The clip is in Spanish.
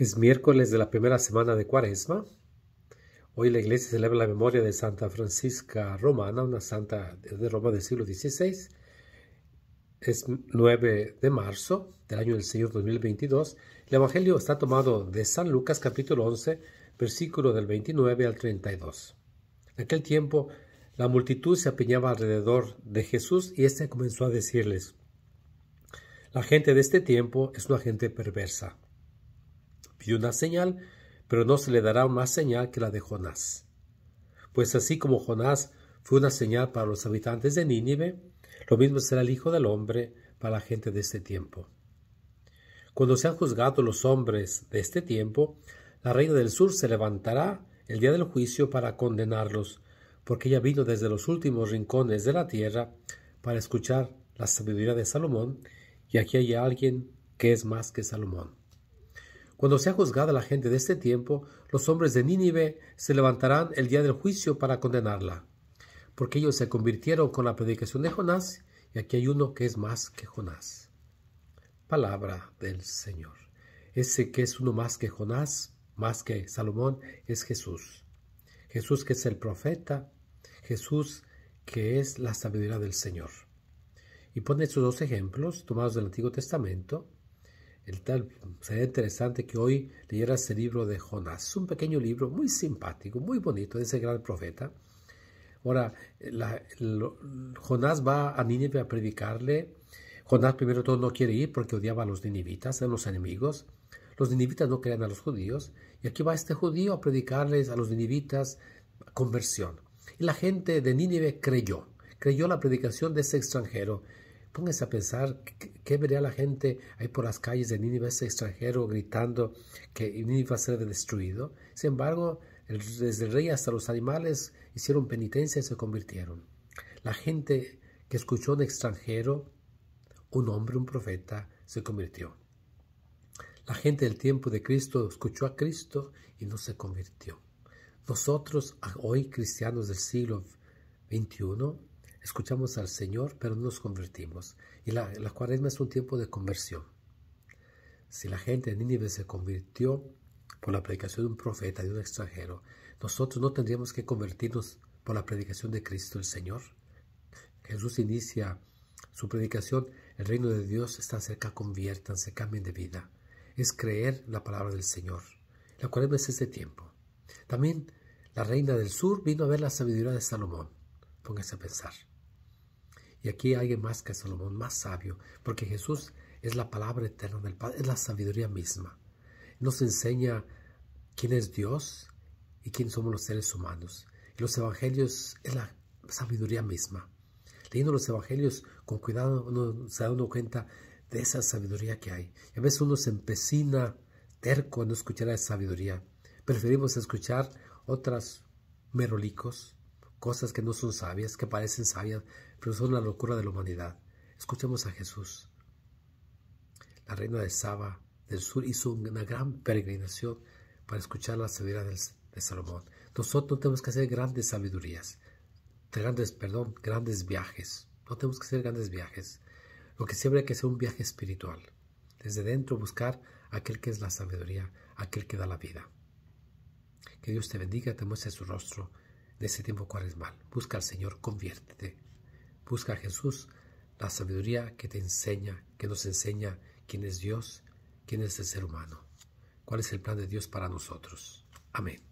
Es miércoles de la primera semana de Cuaresma. Hoy la iglesia celebra la memoria de Santa Francisca Romana, una santa de Roma del siglo XVI. Es 9 de marzo del año del Señor 2022. El Evangelio está tomado de San Lucas capítulo 11, versículo del 29 al 32. En aquel tiempo la multitud se apiñaba alrededor de Jesús y éste comenzó a decirles, la gente de este tiempo es una gente perversa y una señal, pero no se le dará más señal que la de Jonás. Pues así como Jonás fue una señal para los habitantes de Nínive, lo mismo será el Hijo del Hombre para la gente de este tiempo. Cuando sean juzgados los hombres de este tiempo, la reina del sur se levantará el día del juicio para condenarlos, porque ella vino desde los últimos rincones de la tierra para escuchar la sabiduría de Salomón, y aquí hay alguien que es más que Salomón. Cuando sea juzgada la gente de este tiempo, los hombres de Nínive se levantarán el día del juicio para condenarla, porque ellos se convirtieron con la predicación de Jonás, y aquí hay uno que es más que Jonás. Palabra del Señor. Ese que es uno más que Jonás, más que Salomón, es Jesús. Jesús que es el profeta, Jesús que es la sabiduría del Señor. Y pone estos dos ejemplos tomados del Antiguo Testamento, el sería interesante que hoy leyeras el libro de Jonás, un pequeño libro muy simpático, muy bonito, de ese gran profeta. Ahora, Jonás va a Nínive a predicarle. Jonás primero todo no quiere ir porque odiaba a los ninivitas, eran los enemigos. Los ninivitas no creían a los judíos. Y aquí va este judío a predicarles a los ninivitas conversión. Y la gente de Nínive creyó, creyó la predicación de ese extranjero Póngase a pensar qué vería la gente ahí por las calles de Nínive, ese extranjero, gritando que Nínive va a ser destruido. Sin embargo, desde el rey hasta los animales hicieron penitencia y se convirtieron. La gente que escuchó a un extranjero, un hombre, un profeta, se convirtió. La gente del tiempo de Cristo escuchó a Cristo y no se convirtió. Nosotros, hoy cristianos del siglo XXI, Escuchamos al Señor, pero no nos convertimos. Y la, la cuaresma es un tiempo de conversión. Si la gente de Nínive se convirtió por la predicación de un profeta, de un extranjero, nosotros no tendríamos que convertirnos por la predicación de Cristo el Señor. Jesús inicia su predicación, el reino de Dios está cerca, conviértanse, cambien de vida. Es creer la palabra del Señor. La cuaresma es ese tiempo. También la reina del sur vino a ver la sabiduría de Salomón. Póngase a pensar. Y aquí hay alguien más que Salomón, más sabio, porque Jesús es la palabra eterna del Padre, es la sabiduría misma. Nos enseña quién es Dios y quién somos los seres humanos. Y los evangelios es la sabiduría misma. Leyendo los evangelios con cuidado uno se da cuenta de esa sabiduría que hay. a veces uno se empecina terco en no escuchar esa sabiduría. Preferimos escuchar otras merolicos, cosas que no son sabias, que parecen sabias, pero son la locura de la humanidad. Escuchemos a Jesús. La reina de Saba del sur hizo una gran peregrinación para escuchar la sabiduría de Salomón. Nosotros no tenemos que hacer grandes sabidurías, grandes, perdón, grandes viajes. No tenemos que hacer grandes viajes. Lo que siempre hay que hacer un viaje espiritual. Desde dentro buscar aquel que es la sabiduría, aquel que da la vida. Que Dios te bendiga, te muestre su rostro de ese tiempo mal. Busca al Señor, conviértete. Busca a Jesús, la sabiduría que te enseña, que nos enseña quién es Dios, quién es el ser humano, cuál es el plan de Dios para nosotros. Amén.